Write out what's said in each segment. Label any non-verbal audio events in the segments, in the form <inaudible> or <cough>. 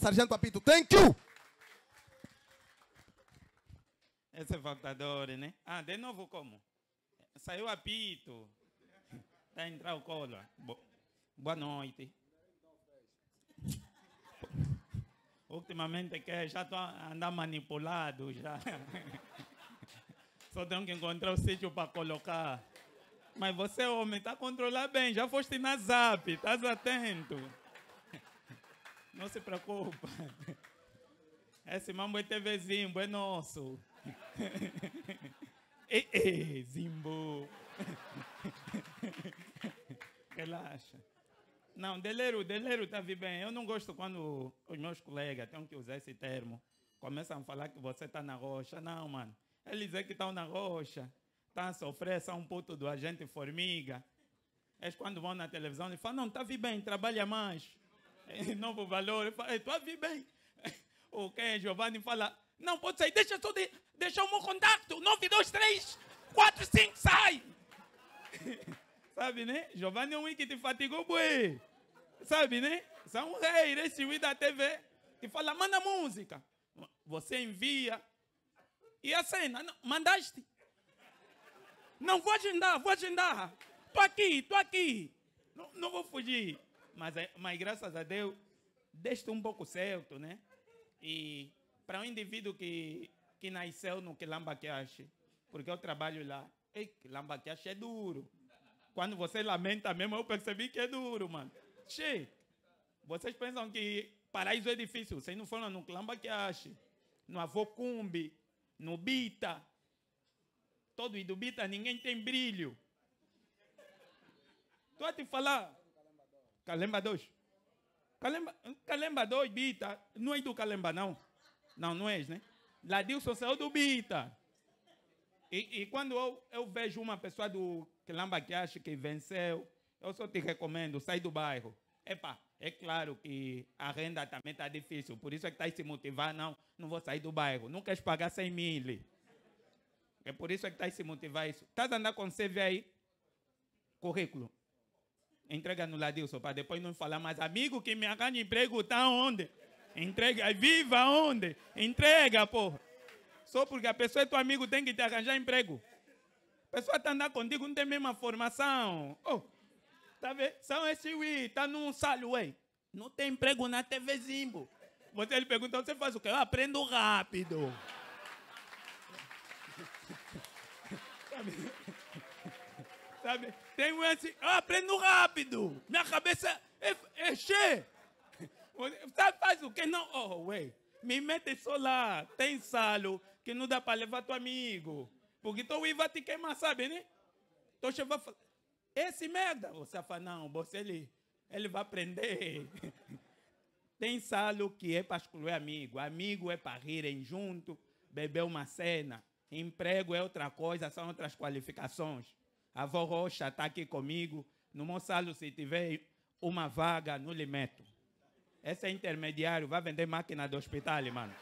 Sargento Papito. Thank you! Esse é faltador, né? Ah, de novo como? Saiu apito. Tá entrar o colo. Boa noite. Ultimamente que já estou andando manipulado já. Só tenho que encontrar o sítio para colocar. Mas você, homem, está controlando bem. Já foste na zap, estás atento. Não se preocupa. Esse mambo é TV Zimbo, é nosso. <laughs> ei, Zimbo. <laughs> Relaxa. Não, Deleiro, Deleiro está vi bem. Eu não gosto quando os meus colegas têm que usar esse termo. Começam a falar que você está na rocha. Não, mano. Eles é que estão na rocha. Estão tá a sofrer, são um puto do agente formiga. É quando vão na televisão, e falam, não, está vi bem, trabalha mais em novo valor. tu falo, vir bem. O é, Giovanni fala, não pode sair, deixa só de, deixa o meu contato, 923 45, sai. <laughs> Sabe, né? Giovanni é um que te fatigou, boi. Sabe, né? São é um rei, né? esse da TV, que fala, manda música. Você envia. E a cena, não, mandaste. Não, vou agendar, vou agendar. Tô aqui, tô aqui. Não, não vou fugir. Mas, é, mas graças a Deus, deste um pouco certo, né? E para um indivíduo que, que nasceu no Quilambaquiache, porque eu trabalho lá, ei, Quilambaquiache é duro. Quando você lamenta mesmo, eu percebi que é duro, mano. Che, vocês pensam que paraíso é difícil. Vocês não foram no Quilambaquiache, no Avocumbi, no Bita. Todo Idubita, ninguém tem brilho. Estou a te falar, Calemba 2. Calemba, Calemba 2, Bita. Não é do Calemba, não? Não, não és, né? Ladilson saiu do Bita. E, e quando eu, eu, vejo uma pessoa do Calamba que acha que venceu, eu só te recomendo, sai do bairro. Epa, é claro que a renda também está difícil, por isso é que estás se motivar, não, não vou sair do bairro. Não queres pagar 100 mil. É por isso é que estás se motivar isso. Estás andando com CV aí? Currículo. Entrega no ladinho, só para depois não falar mais. Amigo, que me arranja emprego está onde? Entrega, é viva onde? Entrega, porra. Só porque a pessoa é teu amigo tem que te arranjar emprego. A pessoa está andando contigo, não tem a mesma formação. Oh, tá vendo? São esses ui, tá num salho, ué. Não tem emprego na TV Zimbo. Você lhe pergunta, você faz o quê? Eu aprendo rápido. <laughs> Sabe? Tem um assim, eu aprendo rápido. Minha cabeça é, é cheia. <laughs> Sabe, faz o que? Não, oh, ué. Me mete só lá. Tem salo que não dá para levar teu amigo. Porque tu vai te queimar, sabe, né? Tu chega falar, esse merda, fala não você ele, ele vai aprender <laughs> Tem salo que é para excluir amigo. Amigo é para rirem junto, beber uma cena. Emprego é outra coisa, são outras qualificações. A avó Rocha está aqui comigo. No Monsalvo, se tiver uma vaga, não lhe meto. Esse é intermediário, vai vender máquina do hospital, mano.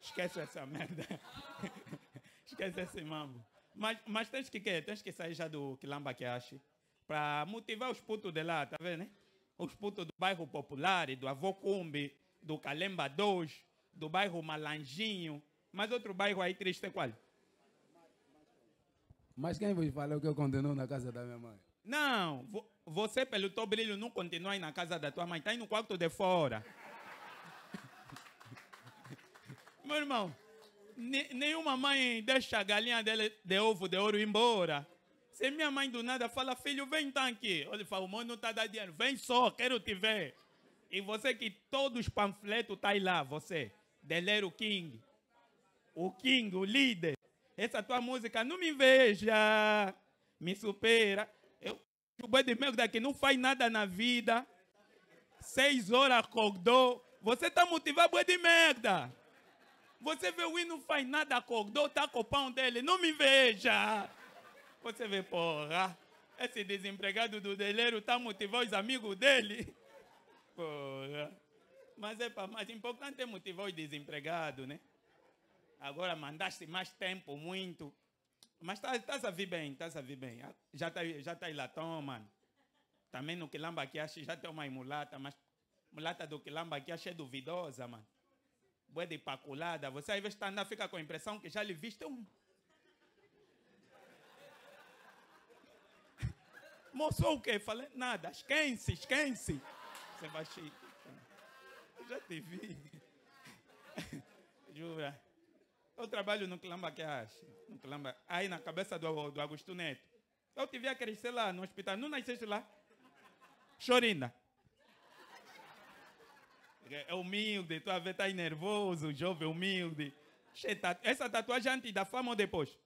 Esquece essa merda. <laughs> Esquece esse mambo. Mas, mas tens que quê? Tens que sair já do quilamba que ache. Para motivar os putos de lá, tá vendo? Né? Os putos do bairro Popular, do Avô Cumbi, do Calemba 2, do bairro Malanjinho. Mas outro bairro aí triste é qual? Mas quem vos falou é que eu continuo na casa da minha mãe? Não, vo você pelo teu brilho não continua aí na casa da tua mãe, está aí no quarto de fora. <laughs> Meu irmão, nenhuma mãe deixa a galinha dele de ovo de ouro embora. Se minha mãe do nada fala, filho, vem então aqui. Ele fala, o mundo não está dando dinheiro, vem só, quero te ver. E você que todos os panfletos estão tá aí lá, você. De ler o King. O King, o líder. Essa tua música não me veja, me supera. Eu o boi de merda que não faz nada na vida. Seis horas acordou. Você está motivado, boi de merda. Você vê o não faz nada, acordou, tá com o pão dele, não me veja. Você vê, porra, esse desempregado do deleiro tá motivando os amigos dele. Porra. Mas é para mais importante é motivar os desempregados, né? agora mandaste mais tempo, muito. Mas estás tá a tá vir bem, estás a vir bem. Ah, já está já tá aí lá, toma. Também no quilamba aqui acho, já tem uma mulata, mas mulata do quilamba aqui acho é duvidosa, mano. Boa de paculada. Você às vezes está andando, fica com a impressão que já lhe viste um. <laughs> Moçou o quê? Falei, nada, esquece, esquece. Sebastião, já te vi. <laughs> Jura? Eu trabalho no que acha, no Clamba aí na cabeça do, do Augusto Neto. Eu tive a crescer lá no hospital, não nasceste lá? Chorina. É, é humilde, tu a ver, tá nervoso, jovem, humilde. Essa tatuagem é antes da fama ou depois?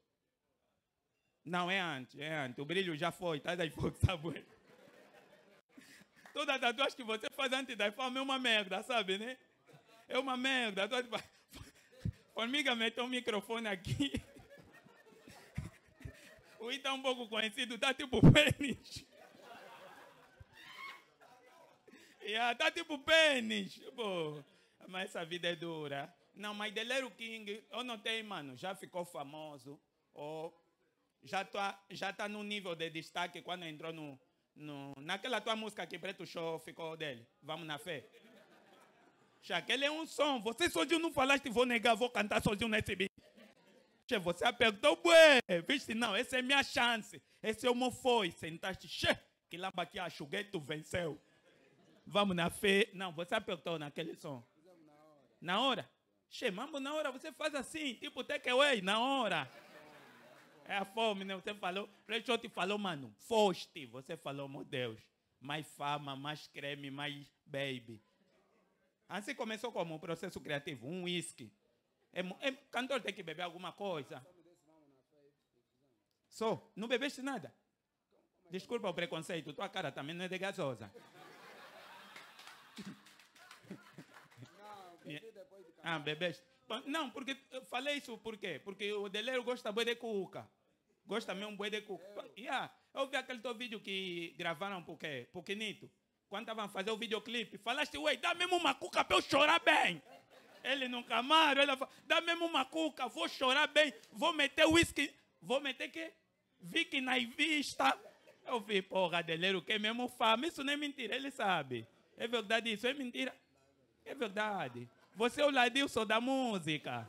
Não, é antes, é antes. O brilho já foi, tá? daí Fox, sabe? Toda tatuagem que você faz antes da fama é uma merda, sabe, né? É uma merda. Uma meteu um microfone aqui. <laughs> O Ita tá é um pouco conhecido, tá tipo pênis. <laughs> Yeah, tá tipo pênis. Pô, mas essa vida é dura. Não, mas The Little King, eu notei, mano, já ficou famoso. Ou já tá, já tá no nível de destaque quando entrou no, no, naquela tua música que Preto Show ficou dele. Vamos na fé. Aquele é um som. Você sozinho não falaste, vou negar, vou cantar sozinho nesse bicho. Che, você apertou, bué. Viste, não, essa é minha chance. Esse é o meu foi. Sentaste, che, que lá aqui achuguei, tu venceu. Vamos na fé. Não, você apertou naquele som. Na hora? Che, mambo, na hora você faz assim, tipo take away, na hora. É a fome, né? Você falou, Rachel te falou, mano, foste. Você falou, meu Deus, mais fama, mais creme, mais baby. Assim começou como um processo criativo, um whisky. É, é, cantor tem que beber alguma coisa. Só, so, não bebeste nada. Desculpa o preconceito, tua cara também não é de gasosa. Não, Ah, bebeste. Não, porque falei isso por quê? Porque o Deleiro gosta boi de cuca. Gosta mesmo boi de cuca. Eu... Yeah. Eu vi aquele teu vídeo que gravaram por quê? Por quando estavam fazer o videoclipe, falaste, ué, dá mesmo uma cuca para eu chorar bem. Ele nunca amaram, ele fala, dá mesmo uma cuca, vou chorar bem, vou meter whisky, vou meter quê? Vicky na vista. Eu vi, porra, o que mesmo fama, isso não é mentira, ele sabe. É verdade isso, é mentira. É verdade. Você é o Ladilson da música.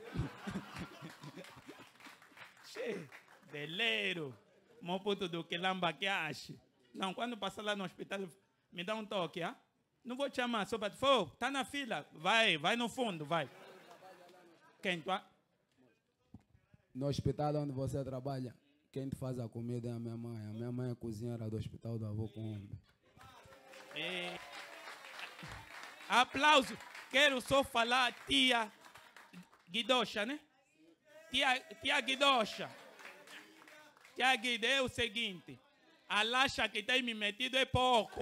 che, <laughs> Deleiro, meu puto do que lamba que acha. Não, quando passar lá no hospital, me dá um toque, ah? Não vou te chamar, sou para fogo, tá na fila, vai, vai no fundo, vai. Quem tu? É? No hospital onde você trabalha, quem te faz a comida é a minha mãe. A minha mãe é cozinheira do hospital do avô com homem. É. Aplauso. Quero só falar tia Guidocha, né? Tia, tia Guidocha. Tia Guido é o seguinte. A acha que tem me metido é pouco.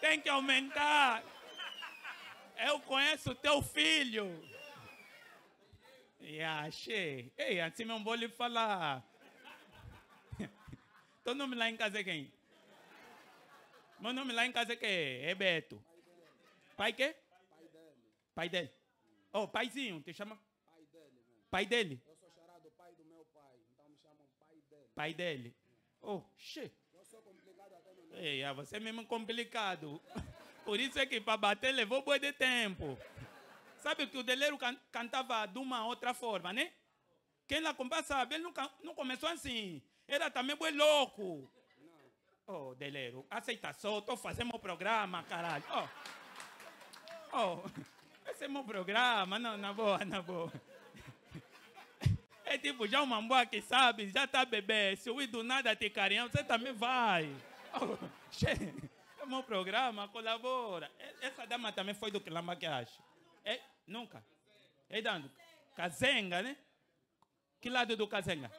tem que aumentar. Eu conheço teu filho. E achei. Ei, assim eu é vou lhe falar. <laughs> Teu nome lá em casa é quem? Meu nome lá em casa é quem? É Beto. Pai que? Pai dele. Pai dele. Ô, oh, paizinho, te chama. Pai dele, velho. Pai dele? Eu sou charado, pai do meu pai. Então me chamam pai dele. Pai dele. É. Ô, oh, che. Eu sou complicado até no Ei, ah, você é mesmo complicado. <laughs> Por isso é que para bater levou boi de tempo. Sabe que o Deleiro can cantava de uma outra forma, né? Quem lá compara sabe, ele nunca, não começou assim. Era também boi louco. Ô, Oh, Deleiro, aceita só, estou fazendo o programa, caralho. Oh. Oh é meu programa. Não, na boa, na boa. É tipo, já uma boa que sabe, já tá bebê. Se eu ir do nada te carinhar, você também vai. Oh, é meu programa, colabora. Essa dama também foi do Quilamba que acha. É, nunca. É dando. Cazenga, né? Que lado do Cazenga?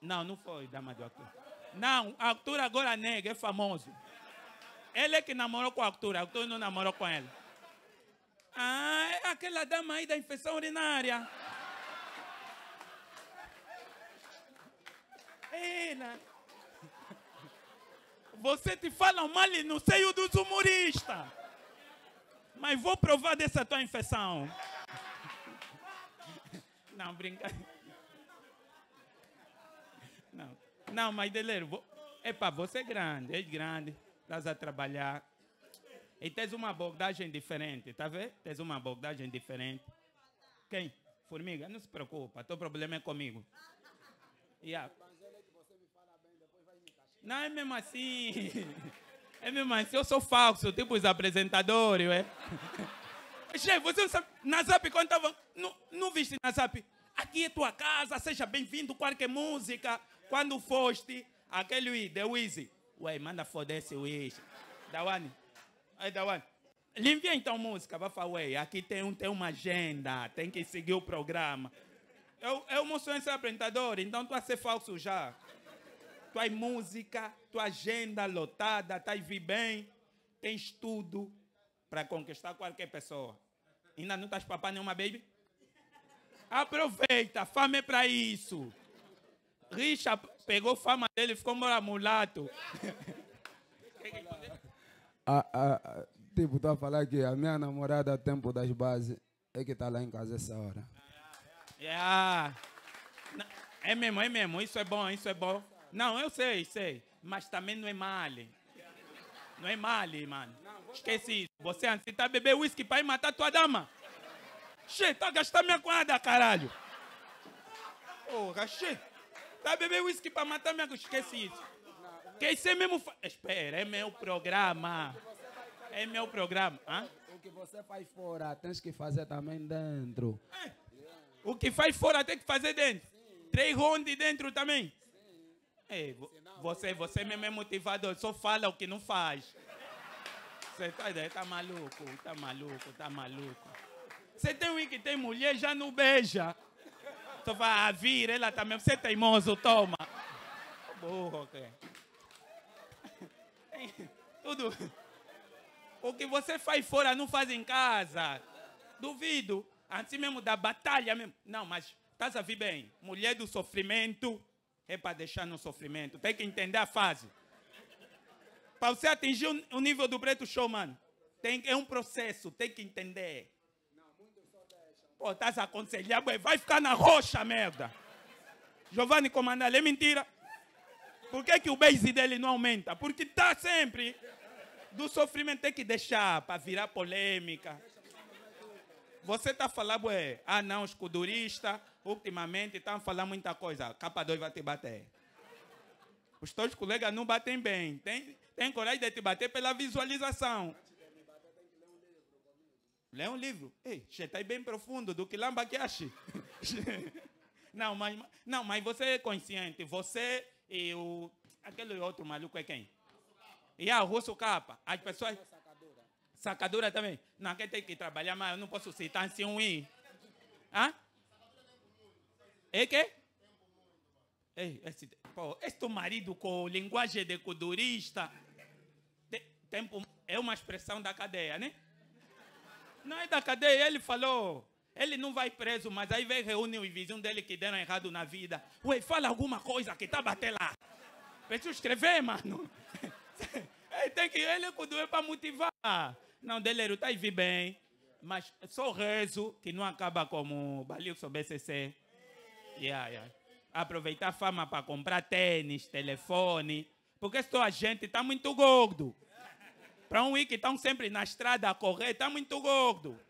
Não, não foi dama do Arthur. Não, Arthur agora é nega, é famoso. Ele é que namorou com a Arthur, Arthur não namorou com ela. Ah, é aquela dama aí da infecção urinária. Ela. Você te fala mal no seio dos humoristas. Mas vou provar dessa tua infecção. Não, brinca. Não, não, mas Deleiro, vou... epa, você é grande, é grande, estás a trabalhar. E tens uma abordagem diferente, tá vendo? Tens uma abordagem diferente. Quem? Formiga, não se preocupa, teu problema é comigo. Não, é mesmo assim. É mesmo assim, eu sou falso, tipo os apresentadores, ué. Chefe, você não sabe, na Zap, quando estava, não, não viste na Zap? Aqui é tua casa, seja bem-vindo, qualquer música. Quando foste, aquele The Wizzy. Ué, manda foder esse Da Dawani, Aí dá one. Limpia então música, vai falar, ué, aqui tem, um, tem uma agenda, tem que seguir o programa. Eu, eu mostrei esse apresentador, então tu vai é ser falso já. Tu é música, tua agenda lotada, tá aí vi bem, tens tudo para conquistar qualquer pessoa. Ainda não tá estás papando nenhuma baby? Aproveita, fama é para isso. Richa pegou fama dele, ficou mulato. <laughs> A, a, tipo, tá a falar que a minha namorada, a é tempo das bases, é que tá lá em casa essa hora. Yeah. É. é mesmo, é mesmo. Isso é bom, isso é bom. Não, eu sei, sei. Mas também não é mal. Não é mal, mano. Esqueci isso. Você antes tá beber uísque para ir matar tua dama. Che, tá gastando minha guarda, caralho. Porra, xê. Tá beber uísque para matar minha... Esqueci isso. Que isso é mesmo. Espera, é meu programa. É meu programa. Hã? O que você faz fora, tens que fazer também dentro. É. O que faz fora, tem que fazer dentro. Sim. Três rondes dentro também. Ei, é, vo você, você mesmo é motivador, só fala o que não faz. Você tá, tá maluco, tá maluco, tá maluco. Você tem um que tem mulher, já não beija. Tu vai vir, ela também. Tá você é teimoso, toma. Burro, okay. Tudo. <laughs> O que você faz fora não faz em casa. Duvido. Antes assim mesmo da batalha mesmo. Não, mas estás a vir bem. Mulher do sofrimento é para deixar no sofrimento. Tem que entender a fase. Para você atingir o nível do Preto Showman, tem, é um processo, tem que entender. Pô, estás a aconselhar, vai ficar na rocha, merda. Giovanni Comandale, é mentira. Por que, é que o beijo dele não aumenta? Porque está sempre. Do sofrimento tem que deixar para virar polêmica. Você está falando, ué, ah não, escudurista, ultimamente estão tá falando muita coisa. Capa 2 vai te bater. Os teus colegas não batem bem. Tem, tem coragem de te bater pela visualização. Lê um livro. Ei, você tá aí bem profundo do que Lamba que ache. <laughs> não, mas, não, mas você é consciente. Você e o, aquele outro maluco é quem? E a Russo Capa. As pessoas. Sacadura também. Não, quem tem que trabalhar, mais, eu não posso citar assim um Hã? É que? Ei, esse, pô, esse marido com linguagem de codurista. De, tempo é uma expressão da cadeia, né? Não é da cadeia, ele falou. Ele não vai preso, mas aí vem reúne os vizinhos dele que deram errado na vida. Ué, fala alguma coisa que tá batendo lá. Preciso escrever, mano. <laughs> ele tem que ele é, é para motivar. Não, Deleiro, tá vi bem. Mas só rezo que não acaba como Balilson BCC. Yeah, yeah. Aproveitar a fama para comprar tênis, telefone. Porque se a gente tá muito gordo. Para um ir que estão sempre na estrada a correr, tá muito gordo.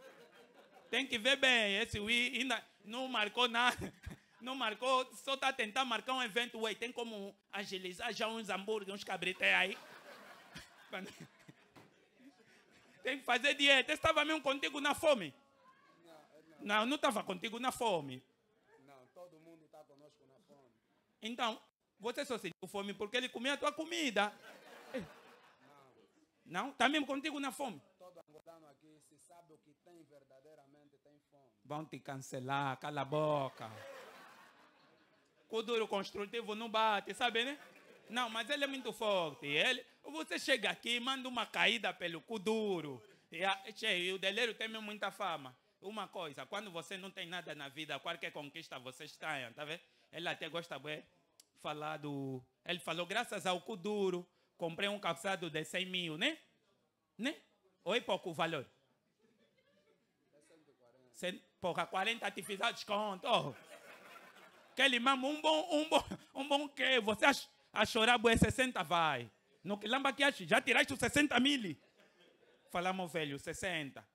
Tem que ver bem. Esse Wii ainda não marcou nada. <laughs> Não marcou, só está tentando marcar um evento. Ué, tem como agilizar já uns hambúrguer, uns cabrités aí? <laughs> tem que fazer dieta. estava mesmo contigo na fome? Não, não estava contigo na fome. Não, todo mundo está conosco na fome. Então, você só sentiu fome porque ele comia a tua comida. Não. Não? Está mesmo contigo na fome? Vão te cancelar, cala a boca. Kuduro construtivo não bate, sabe, né? Não, mas ele é muito forte. Ele, você chega aqui, manda uma caída pelo Kuduro. E, a, o Deleiro tem muita fama. Uma coisa, quando você não tem nada na vida, qualquer conquista você estranha, tá vendo? Ele até gosta de falar do... Ele falou, graças ao Kuduro, comprei um calçado de 100 mil, né? Né? Ou é pouco o valor? Porra, 40 te fizer desconto. Oh. Aquele mamo, um bom, um bom, um bom quê? Você a, a chorar, boé, 60 vai. No que que acha? Já tiraste os 60 mil? Falamos, velho, 60.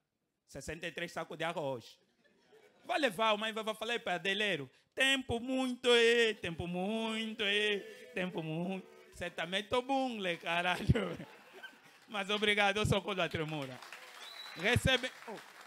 63 sacos de arroz. Vai levar, o mãe vai falar, perdeleiro, tempo muito, é, tempo muito, é, tempo muito. Você também tô bom, le caralho. Mas obrigado, eu sou o da tremura. Recebe... Oh.